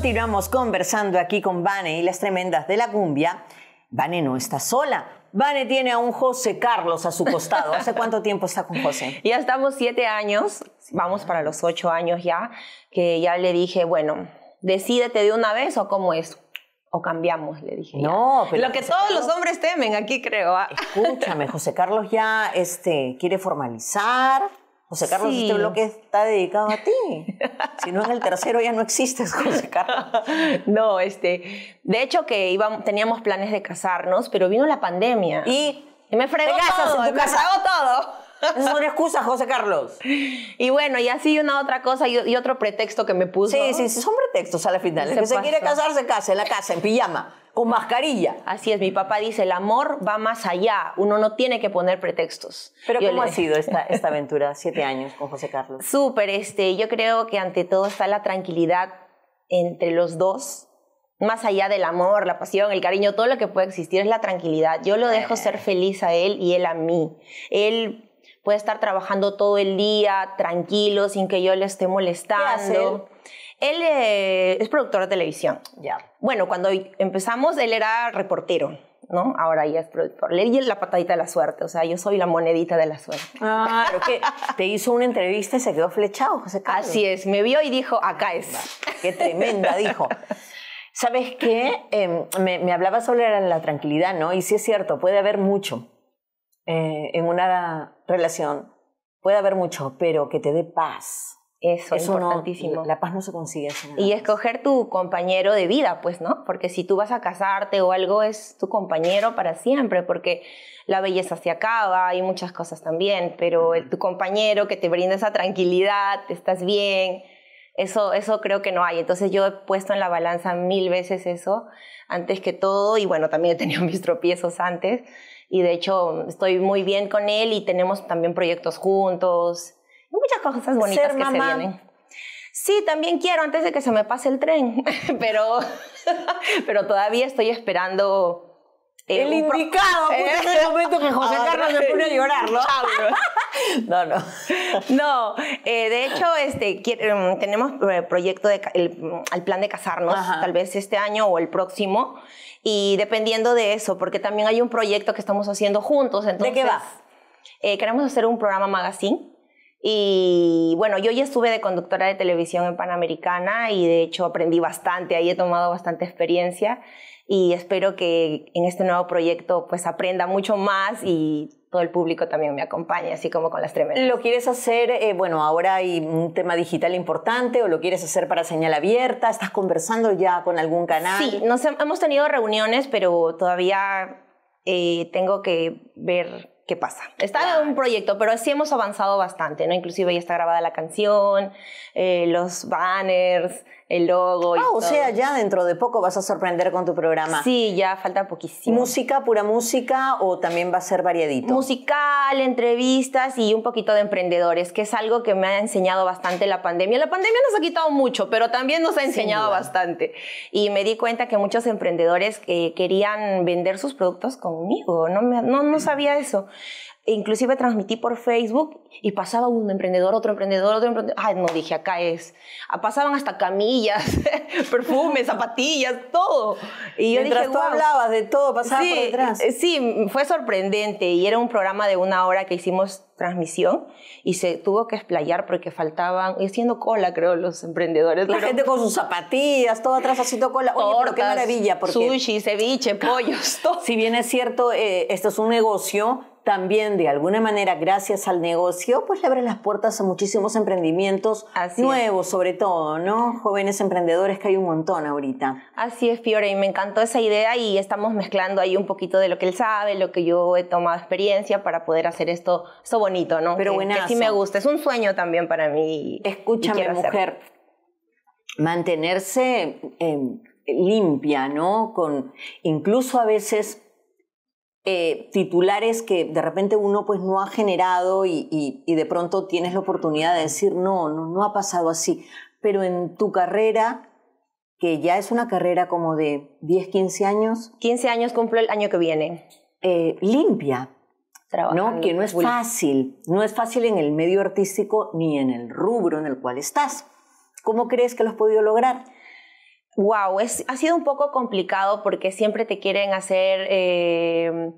Continuamos conversando aquí con Vane y las tremendas de la cumbia. Vane no está sola. Vane tiene a un José Carlos a su costado. ¿Hace cuánto tiempo está con José? Ya estamos siete años, vamos para los ocho años ya, que ya le dije, bueno, decídete de una vez o cómo es o cambiamos, le dije. No, pero lo que todos los hombres temen aquí, creo. ¿ah? Escúchame, José Carlos ya este, quiere formalizar, José Carlos, este bloque está dedicado a ti. si no es el tercero ya no existes, José Carlos. no, este, de hecho que íbamos, teníamos planes de casarnos, pero vino la pandemia. Y, me fregó todo, en tu casa. todo. Es una excusa, José Carlos. Y bueno, y así una otra cosa y, otro pretexto que me puso. Sí, sí, sí, son pretextos a la final. que se, quiere casar, se casa, en la casa, en pijama con mascarilla. Así es, mi papá dice, el amor va más allá, uno no tiene que poner pretextos. Pero ¿cómo ha sido esta, esta aventura, siete años con José Carlos? Súper, este, yo creo que ante todo está la tranquilidad entre los dos, más allá del amor, la pasión, el cariño, todo lo que puede existir es la tranquilidad. Yo lo dejo ser feliz a él y él a mí. Él puede estar trabajando todo el día tranquilo, sin que yo le esté molestando. Él eh, es productor de televisión. Ya. Bueno, cuando empezamos, él era reportero. ¿no? Ahora ya es productor. Le di la patadita de la suerte, o sea, yo soy la monedita de la suerte. Ah, pero que te hizo una entrevista y se quedó flechado, José Carlos. Así es, me vio y dijo, acá es. Qué tremenda, dijo. ¿Sabes qué? Em, me, me, hablaba sobre la tranquilidad, ¿no? Y sí es cierto, puede haber mucho eh, en una relación, puede haber mucho, pero que te dé paz, eso, es importantísimo. la paz no se consigue. Y escoger tu compañero de vida, pues, ¿no? Porque si tú vas a casarte o algo, es tu compañero para siempre, porque la belleza se acaba, y muchas cosas también, pero tu compañero que te brinda esa tranquilidad, estás bien, eso, eso creo que no hay. Entonces yo he puesto en la balanza mil veces eso, antes que todo, y bueno, también he tenido mis tropiezos antes, y de hecho estoy muy bien con él y tenemos también proyectos juntos muchas cosas bonitas que se vienen. Sí, también quiero antes de que se me pase el tren, pero, pero todavía estoy esperando eh, el indicado, en el este momento que José Carlos se pone a llorar, ¿no? no, no. No, eh, de hecho, este, em, tenemos el eh, proyecto, de, el, plan de casarnos, tal vez este año o el próximo, y dependiendo de eso, porque también hay un proyecto que estamos haciendo juntos. Entonces, ¿De qué va? queremos hacer un programa magazine y bueno, yo ya estuve de conductora de televisión en Panamericana y de hecho aprendí bastante, ahí he tomado bastante experiencia y espero que en este nuevo proyecto pues aprenda mucho más y todo el público también me acompañe, así como con las tremendas. ¿Lo quieres hacer, eh, bueno, ahora hay un tema digital importante, o lo quieres hacer para señal abierta? ¿Estás conversando ya con algún canal? Sí, hemos tenido reuniones, pero todavía eh, tengo que ver qué pasa. Está en un proyecto, pero sí hemos avanzado bastante, ¿no? Inclusive ya está grabada la canción, eh, los banners, el logo. Ah, o sea, ya dentro de poco vas a sorprender con tu programa. Sí, ya falta poquísimo. ¿Música, pura música o también va a ser variadito? Musical, entrevistas y un poquito de emprendedores, que es algo que me ha enseñado bastante la pandemia. La pandemia nos ha quitado mucho, pero también nos ha enseñado bastante. Y me di cuenta que muchos emprendedores querían vender sus productos conmigo, no, no, no sabía eso. E inclusive transmití por Facebook y pasaba un emprendedor, otro emprendedor, otro emprendedor. Ay, no, dije, acá es. Ah, pasaban hasta camillas, perfumes, zapatillas, todo. Y yo dije, tú hablabas de todo, pasaba por detrás. Eh, sí, fue sorprendente y era un programa de una hora que hicimos transmisión y se tuvo que explayar porque faltaban, haciendo cola creo los emprendedores. La gente con sus zapatillas, todo atrás haciendo cola. Oye, qué maravilla. Porque, sushi, ceviche, pollos, todo. Si bien es cierto, eh, esto es un negocio, también de alguna manera gracias al negocio, pues le abre las puertas a muchísimos emprendimientos nuevos, sobre todo, ¿no? Jóvenes emprendedores que hay un montón ahorita. Así es, Fiore, y me encantó esa idea y estamos mezclando ahí un poquito de lo que él sabe, lo que yo he tomado experiencia para poder hacer esto, bonito, ¿no? Pero bueno sí me gusta, es un sueño también para mí. Escúchame, mujer, mantenerse eh, limpia, ¿no? Con incluso a veces eh, titulares que de repente uno pues no ha generado y, de pronto tienes la oportunidad de decir, no, no, ha pasado así. Pero en tu carrera, que ya es una carrera como de 10, 15 años. 15 años cumplo el año que viene. Eh, limpia. ¿no? Que no es fácil. No es fácil en el medio artístico ni en el rubro en el cual estás. ¿Cómo crees que lo has podido lograr? wow, es, ha sido un poco complicado porque siempre te quieren hacer eh,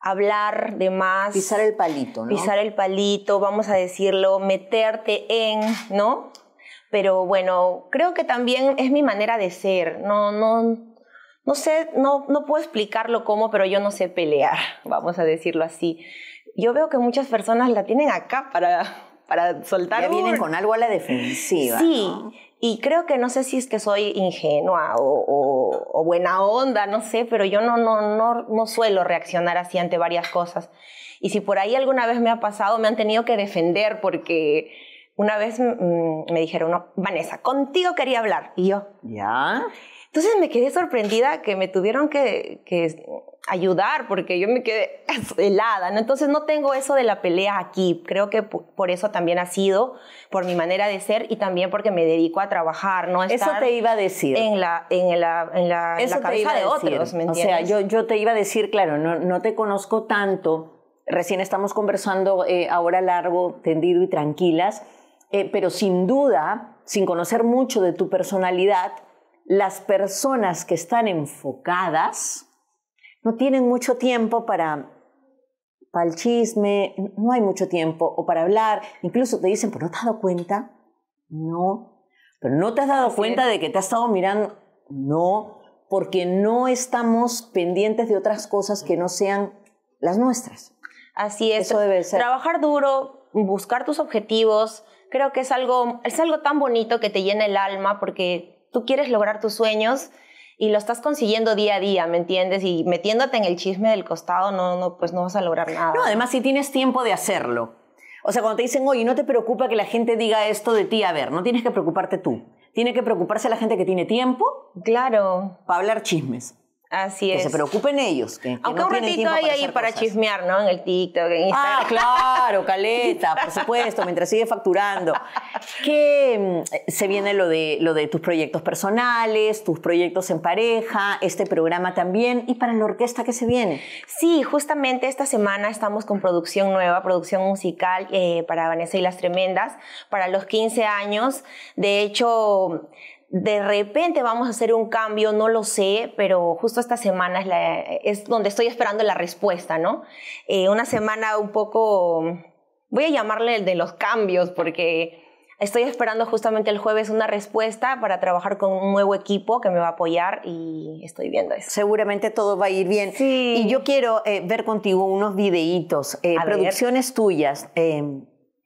hablar de más. Pisar el palito, ¿no? Pisar el palito, vamos a decirlo, meterte en, ¿no? Pero bueno, creo que también es mi manera de ser, no, no, no sé, no, no puedo explicarlo cómo, pero yo no sé pelear, vamos a decirlo así. Yo veo que muchas personas la tienen acá para, para soltar. Ya vienen con algo a la defensiva. Sí, y creo que no sé si es que soy ingenua o, buena onda, no sé, pero yo no, no, no, no suelo reaccionar así ante varias cosas. Y si por ahí alguna vez me ha pasado, me han tenido que defender porque una vez mm, me dijeron, no, Vanessa, contigo quería hablar. Y yo, ¿ya? Entonces me quedé sorprendida que me tuvieron que, ayudar porque yo me quedé helada, ¿no? Entonces no tengo eso de la pelea aquí, creo que por eso también ha sido, por mi manera de ser y también porque me dedico a trabajar, ¿no? eso te iba a decir. En la, en la, en la, cabeza de otros, O sea, yo, yo te iba a decir, claro, no, no te conozco tanto, recién estamos conversando eh, ahora largo, tendido y tranquilas, eh, pero sin duda, sin conocer mucho de tu personalidad, las personas que están enfocadas no tienen mucho tiempo para, para el chisme, no hay mucho tiempo, o para hablar, incluso te dicen, pero ¿no te has dado cuenta? No, pero ¿no te has dado cuenta de que te has estado mirando? No, porque no estamos pendientes de otras cosas que no sean las nuestras. Así es. Eso debe ser. Trabajar duro, buscar tus objetivos, creo que es algo, es algo tan bonito que te llena el alma porque tú quieres lograr tus sueños y lo estás consiguiendo día a día, ¿me entiendes? Y metiéndote en el chisme del costado, no, no, pues no vas a lograr nada. No, además si tienes tiempo de hacerlo. O sea, cuando te dicen, oye, no te preocupa que la gente diga esto de ti, a ver, no tienes que preocuparte tú. Tiene que preocuparse la gente que tiene tiempo. Claro. Para hablar chismes. Así es. Que se preocupen ellos. Aunque un ratito hay ahí para chismear, ¿no? En el TikTok, en ah, Instagram. Ah, claro, caleta, por supuesto, mientras sigue facturando. qué mm, se viene lo de, lo de tus proyectos personales, tus proyectos en pareja, este programa también, y para la orquesta qué se viene. Sí, justamente esta semana estamos con producción nueva, producción musical eh, para Vanessa y las Tremendas, para los 15 años. De hecho, de repente vamos a hacer un cambio, no lo sé, pero justo esta semana es, donde estoy esperando la respuesta, ¿no? Eh, una semana un poco, voy a llamarle el de los cambios, porque estoy esperando justamente el jueves una respuesta para trabajar con un nuevo equipo que me va a apoyar y estoy viendo eso. Seguramente todo va a ir bien. Sí. Y yo quiero eh, ver contigo unos videitos, eh, producciones tuyas,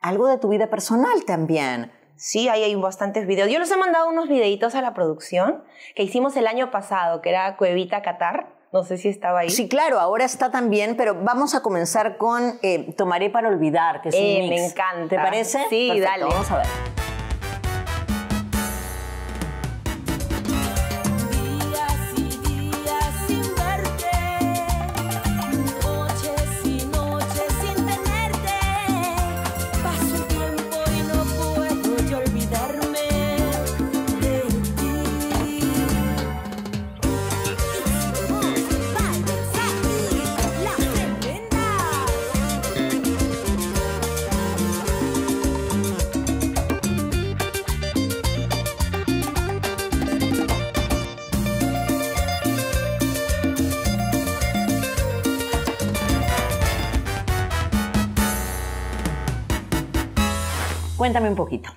algo de tu vida personal también. Sí, ahí hay bastantes videos. Yo les he mandado unos videitos a la producción que hicimos el año pasado, que era Cuevita Qatar. No sé si estaba ahí. Sí, claro, ahora está también, pero vamos a comenzar con eh, Tomaré para olvidar, que es un eh, mix. Me encanta. ¿Te parece? Sí, dale. Vamos a ver. Cuéntame un poquito.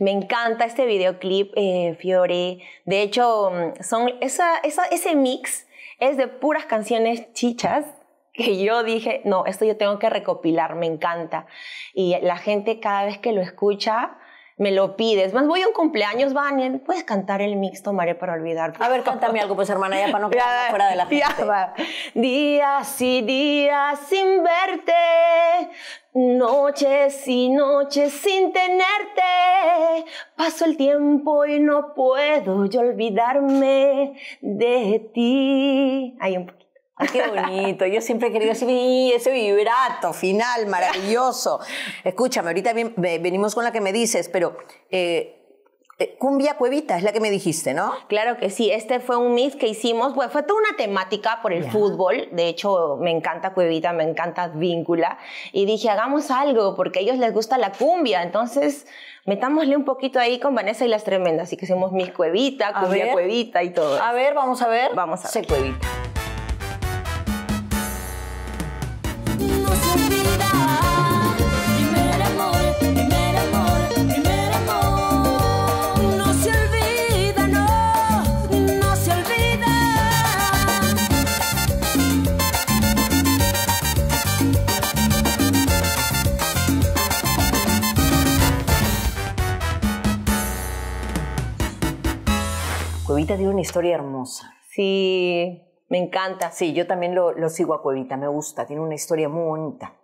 Me encanta este videoclip, eh, Fiore. De hecho, mm, son esa, ese mix es de puras canciones chichas que yo dije, no, esto yo tengo que recopilar, me encanta. Y la gente cada vez que lo escucha, me lo Es Más voy a un cumpleaños, Vanen, puedes cantar el mix, tomaré para olvidar. A ver, cántame algo, pues hermana, ya para no quedar fuera de la fiesta. Días y días sin verte, Noches y noches sin tenerte, paso el tiempo y no puedo yo olvidarme de ti. Ay, un poquito. qué bonito, yo siempre he querido ese, vibrato final maravilloso. Escúchame, ahorita venimos con la que me dices, pero eh, eh, cumbia Cuevita es la que me dijiste, ¿no? Claro que sí, este fue un mix que hicimos, fue toda una temática por el fútbol, de hecho me encanta Cuevita, me encanta Víncula, y dije, hagamos algo, porque a ellos les gusta la cumbia, entonces metámosle un poquito ahí con Vanessa y las Tremendas, así que hicimos mis Cuevita, Cumbia Cuevita y todo. A ver, vamos a ver. Vamos a ver. cuevita. Cuevita una historia hermosa. Sí, me encanta. Sí, yo también lo, sigo a Cuevita, me gusta, tiene una historia muy bonita.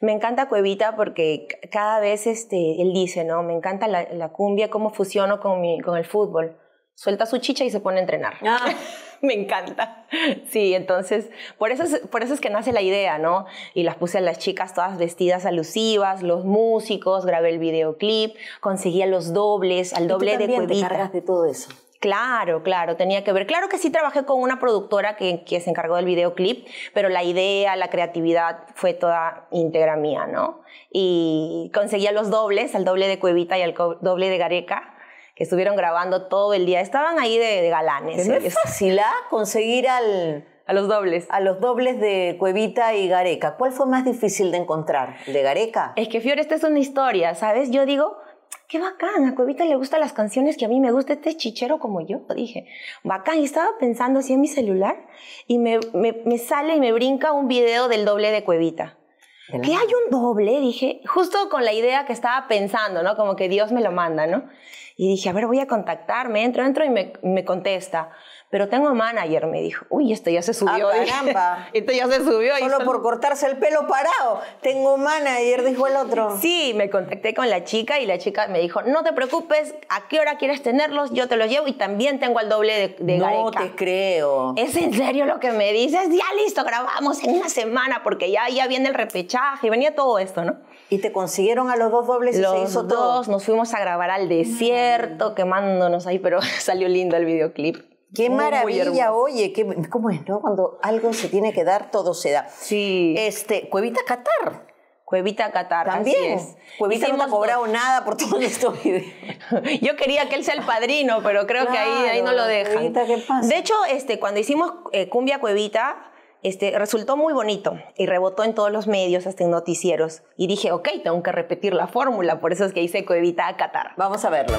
Me encanta Cuevita porque cada vez este, él dice, ¿no? Me encanta la, cumbia, cómo fusiono con, mi, con el fútbol. Suelta su chicha y se pone a entrenar. Ah. me encanta. Sí, entonces, por eso, es, por eso es que nace la idea, ¿no? Y las puse a las chicas todas vestidas alusivas, los músicos, grabé el videoclip, conseguí a los dobles, al doble ¿Y de Cuevita. Te cargas de todo eso? Claro, claro, tenía que ver. Claro que sí trabajé con una productora que, se encargó del videoclip, pero la idea, la creatividad fue toda íntegra mía, ¿no? Y conseguía los dobles, al doble de Cuevita y al doble de Gareca que estuvieron grabando todo el día. Estaban ahí de, galanes. es fácil ¿ah? conseguir al, a los dobles. A los dobles de Cuevita y Gareca. ¿Cuál fue más difícil de encontrar? de Gareca? Es que, Fiore, esta es una historia, ¿sabes? Yo digo, qué bacán, a Cuevita le gustan las canciones que a mí me gusta, este chichero como yo, dije, bacán, y estaba pensando así en mi celular y me, me, sale y me brinca un video del doble de Cuevita. ¿Qué hay un doble? Dije, justo con la idea que estaba pensando, ¿no? Como que Dios me lo manda, ¿no? Y dije, a ver, voy a contactarme, entro, entro y me, me contesta pero tengo manager, me dijo. Uy, esto ya se subió. Ah, ¿eh? este ya se subió. Solo por cortarse el pelo parado. Tengo manager, dijo el otro. Sí, me contacté con la chica y la chica me dijo, no te preocupes, ¿a qué hora quieres tenerlos? Yo te los llevo y también tengo el doble de, de No te creo. ¿Es en serio lo que me dices? Ya listo, grabamos en una semana porque ya, ya viene el repechaje y venía todo esto, ¿no? Y te consiguieron a los dos dobles y se hizo todo. nos fuimos a grabar al desierto, quemándonos ahí, pero salió lindo el videoclip. Qué maravilla, oye, qué, ¿cómo es, no? Cuando algo se tiene que dar, todo se da. Sí. Este, Cuevita Qatar. Cuevita Qatar. También. es. Cuevita no ha cobrado nada por todo esto. Yo quería que él sea el padrino, pero creo que ahí, ahí no lo dejan. Cuevita, ¿qué pasa? De hecho, este, cuando hicimos eh, Cumbia Cuevita, este, resultó muy bonito y rebotó en todos los medios, hasta en noticieros. Y dije, ok, tengo que repetir la fórmula, por eso es que hice Cuevita a Qatar. Vamos a verlo.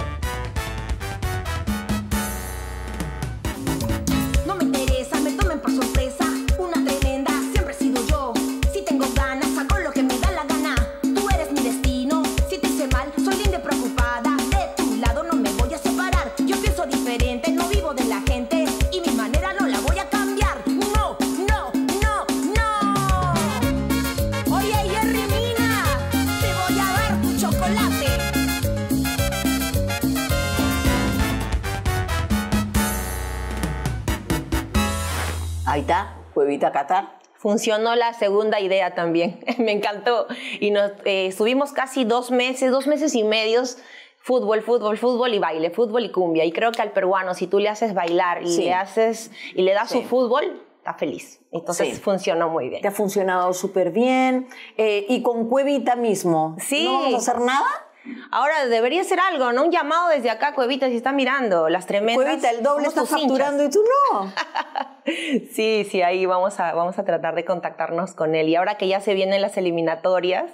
Ahí está, Qatar. Funcionó la segunda idea también, me encantó. Y nos eh, subimos casi dos meses, dos meses y medios fútbol, fútbol, fútbol y baile, fútbol y cumbia. Y creo que al peruano, si tú le haces bailar y le haces y le das su fútbol, está feliz. Entonces funcionó muy bien. Te ha funcionado súper bien. Eh, y con Cuevita mismo. Sí. ¿No vamos a hacer nada? Ahora, debería ser algo, ¿no? Un llamado desde acá, Cuevita, si está mirando las tremendas. Cuevita, el doble está facturando y tú no. sí, sí, ahí vamos a, vamos a tratar de contactarnos con él. Y ahora que ya se vienen las eliminatorias,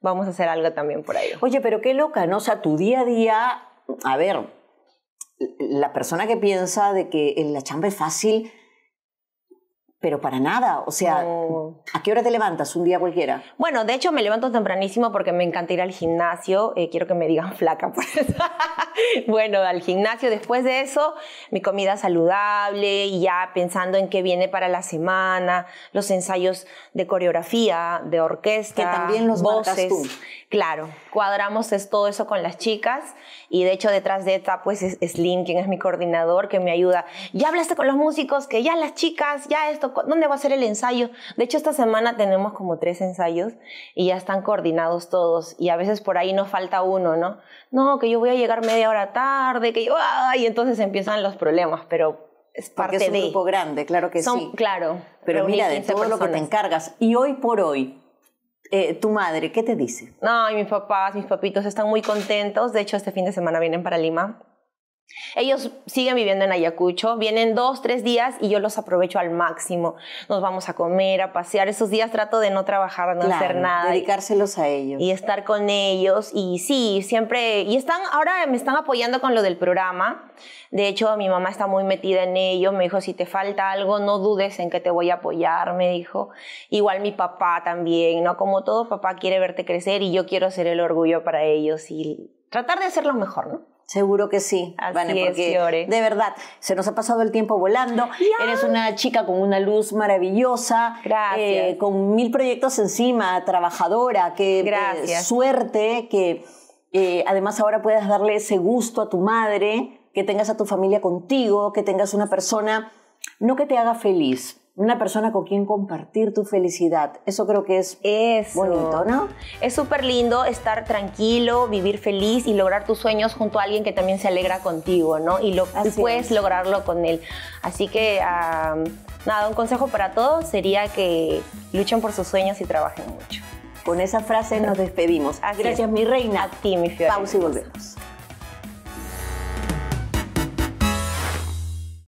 vamos a hacer algo también por ahí. Oye, pero qué loca, ¿no? O sea, tu día a día, a ver, la persona que piensa de que la chamba es fácil, pero para nada. O sea, ¿a qué hora te levantas un día cualquiera? Bueno, de hecho me levanto tempranísimo porque me encanta ir al gimnasio. Eh, quiero que me digan flaca, pues. bueno, al gimnasio. Después de eso, mi comida saludable y ya pensando en qué viene para la semana, los ensayos de coreografía, de orquesta, que también los voces. Claro, cuadramos es todo eso con las chicas y de hecho detrás de esta pues es Slim, quien es mi coordinador, que me ayuda. Ya hablaste con los músicos, que ya las chicas, ya esto ¿Dónde va a ser el ensayo? De hecho, esta semana tenemos como tres ensayos y ya están coordinados todos y a veces por ahí no falta uno, ¿no? No, que yo voy a llegar media hora tarde, que yo, Y entonces empiezan los problemas, pero es parte Porque es un grupo grande, claro que Son, sí. Claro. Pero mira, de todo lo que te encargas. Y hoy por hoy, eh, tu madre, ¿qué te dice? No, mis papás, mis papitos están muy contentos. De hecho, este fin de semana vienen para Lima ellos siguen viviendo en Ayacucho, vienen dos, tres días y yo los aprovecho al máximo. Nos vamos a comer, a pasear. Esos días trato de no trabajar, no hacer nada. Dedicárselos a ellos. Y estar con ellos. Y sí, siempre. Y están, ahora me están apoyando con lo del programa. De hecho, mi mamá está muy metida en ello. Me dijo: si te falta algo, no dudes en que te voy a apoyar. Me dijo. Igual mi papá también, ¿no? Como todo papá quiere verte crecer y yo quiero ser el orgullo para ellos y tratar de hacerlo mejor, ¿no? Seguro que sí, porque de verdad se nos ha pasado el tiempo volando. Eres una chica con una luz maravillosa, eh, con mil proyectos encima, trabajadora, qué eh, suerte, que eh, además ahora puedas darle ese gusto a tu madre, que tengas a tu familia contigo, que tengas una persona, no que te haga feliz, una persona con quien compartir tu felicidad. Eso creo que es bonito, ¿no? Es súper lindo estar tranquilo, vivir feliz y lograr tus sueños junto a alguien que también se alegra contigo, ¿no? Y, lo, puedes lograrlo con él. Así que, nada, un consejo para todos sería que luchen por sus sueños y trabajen mucho. Con esa frase nos despedimos. Gracias, mi reina. A ti, mi fiel. Pausa y volvemos.